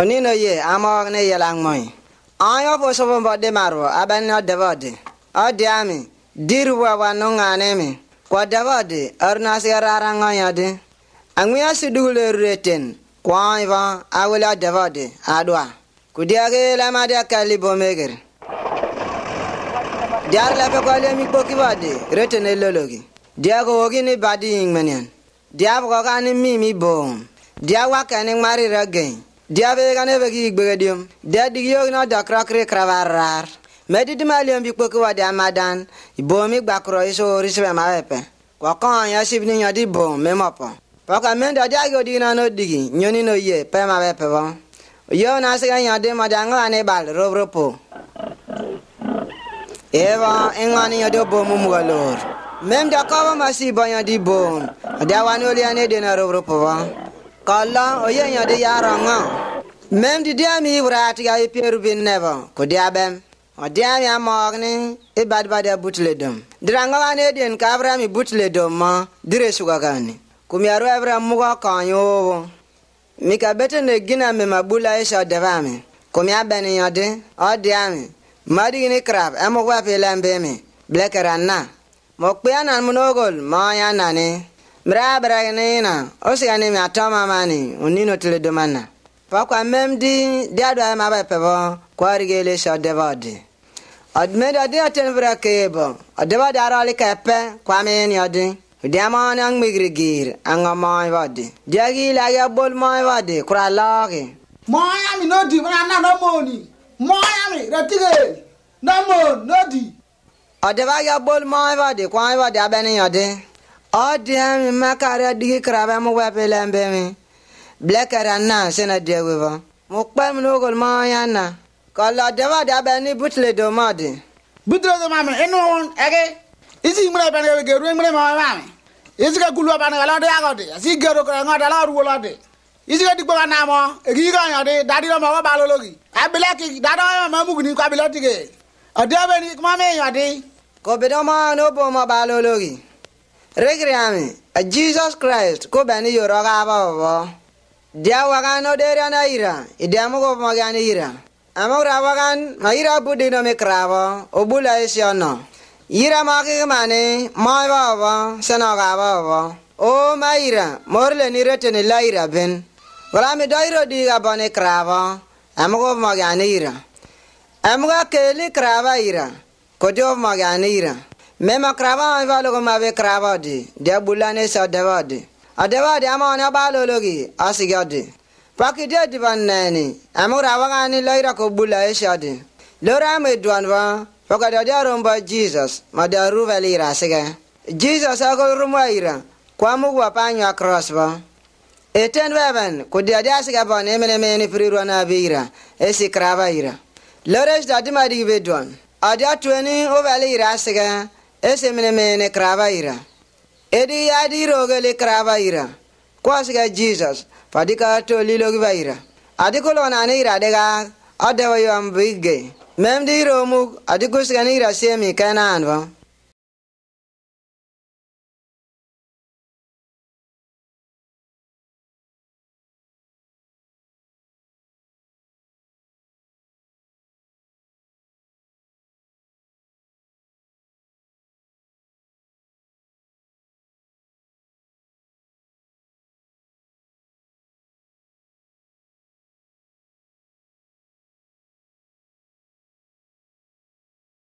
oni no ye amog ne yelang moy ayo po so bo de maro aban no de bode o de ami diru wa wa no ngane mi kwa de bode arna er si rara ngaya de angwi asidu le reten kwa iva awela de bode adwa kudiage la ma de kalibo meger diar la pe kwale reten elologi diago wogi ni badi ingmenian diab ko ka ni mi mi bo diawa ka diabe gane be gi gbe diom da dig yo na da kra kra kra varar medi di malion bi kpoku wa da madan ibo mi gba kro iso ri se ma epe kwa kan ya sib ni yadi bo me mo po pa ka men da da go di na no digi nyoni no ye pe ma epe bo yo na se gan yadi ma da ngwa ne bal ro ro po ewa engwani yadi bo mu mu galor mem da ka ba ma si ba yadi bo da wa no li ane de na ro ro po ba kolla o yenyo di yarongo mem di diami wratiga ya pieru bin nebo ku diabem o diami amok ni i badbade butle dom dirango wan edien ka abram i butle dom mo dire sugakani kumi aru abram mugo konyo wowo mika betene gina me mabula isho devami kumi abeni yodi o diami madigini krab emuk wep ilembimi blekeran na mok kpianan munogol mo yanani Mrabragina, osigani mi atoma mani, unino tile domana. Fa kwa memdi, diadu ay mabe pevo, kwa gele sha devodi. Odmed di aten vra kebo, odevodi arali kepe, kwa meni odi. Udiamani ang migrigir, ang amoy vodi. Diagi lagi abol moy vodi, kura lagi. Moy ami nodi, wana na no moni. Moy ami, retige, no mon, nodi. Odevagi abol moy vodi, kwa vodi abeni yodi o dihem ma kaara digi kiraba mu wɛ mi bile kara na sena diɛgu bɔ mu kpɛl mu nuugul ma yan na ka lɔ dɛba da bɛ ni butile do ma di butile do ma mi inu hun ɛgi isi ŋmira bɛ ni geru ŋmira ma ma mi isi ka gulu bɛ ni ala de yaga di asi geru kara ŋa da la ruwo isi ka digbo ka na mɔ egi ka nya di dadi dɔ ma ko ba lologi abila ki dadi dɔ ma muguni ko abila tige ɔdiɛ bɛ ni kuma mi nya di ko bi dɔ ma n'o bɔ ma ba lologi. Regriami, a eh, Jesus Christ, ko bani yoro ga ba Dia wagan no dere na ira, idamu go magan ira. Amo rawagan, ma ira bu no me kravo, obula esiono. Ira ma ke mane, ma ba bo, ga O ma ira, le ni rete ni laira bin. Grami doiro di ga bane kravo, amo go magan ira. Amo ga keli krava ira, ko jo magan ira. mem mema kraba va logo ma be kraba di de bulane sa dawa di adawa di ama na ba lologi asiga di paki de di ban nani amura wa ngani loira ko bula sha di lora me duan ba foka da daro mba jesus ma da ru valira asiga jesus ago rumwa ira kwa mu wa panyo cross ba eten weban ku dia dia siga ba ne mene mene firiru na bira esi kraba ira lores da di ma di be duan adia tueni o valira asiga esemne mene kraba ira edi yadirogeli kraba ira kwasiga jesus fadika tolilogiba ira adi kulonani ira diga odewa yom bigge memdi iromuk adi kusigani ira semi kenanbo